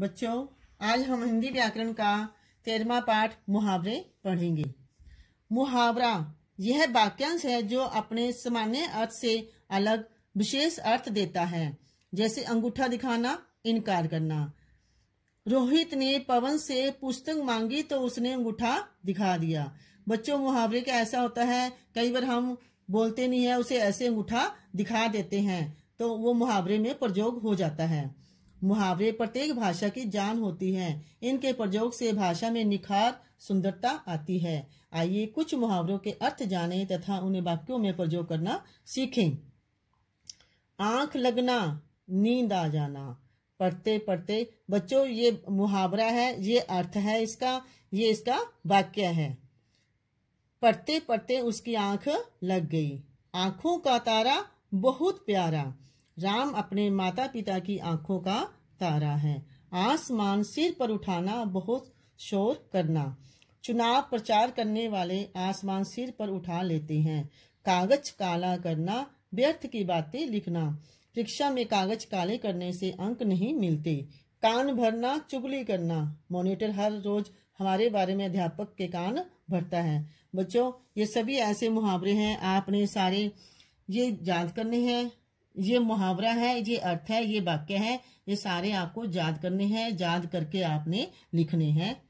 बच्चों आज हम हिंदी व्याकरण का तेरवा पाठ मुहावरे पढ़ेंगे मुहावरा यह वाक्यांश है जो अपने सामान्य अर्थ से अलग विशेष अर्थ देता है जैसे अंगूठा दिखाना इनकार करना रोहित ने पवन से पुस्तक मांगी तो उसने अंगूठा दिखा दिया बच्चों मुहावरे का ऐसा होता है कई बार हम बोलते नहीं है उसे ऐसे अंगूठा दिखा देते हैं तो वो मुहावरे में प्रयोग हो जाता है मुहावरे प्रत्येक भाषा की जान होती है इनके प्रयोग से भाषा में निखार सुंदरता आती है आइए कुछ मुहावरों के अर्थ जानें तथा उन्हें वाक्यों में प्रयोग करना सीखें आंख लगना नींद आ जाना पढ़ते पढ़ते बच्चों ये मुहावरा है ये अर्थ है इसका ये इसका वाक्य है पढ़ते पढ़ते उसकी आंख लग गई आंखों का तारा बहुत प्यारा राम अपने माता पिता की आंखों का तारा है आसमान सिर पर उठाना बहुत शोर करना चुनाव प्रचार करने वाले आसमान सिर पर उठा लेते हैं कागज काला करना व्यर्थ की बातें लिखना परीक्षा में कागज काले करने से अंक नहीं मिलते कान भरना चुगली करना मॉनिटर हर रोज हमारे बारे में अध्यापक के कान भरता है बच्चों ये सभी ऐसे मुहावरे हैं आपने सारे ये याद करने हैं ये मुहावरा है ये अर्थ है ये वाक्य है ये सारे आपको याद करने हैं याद करके आपने लिखने हैं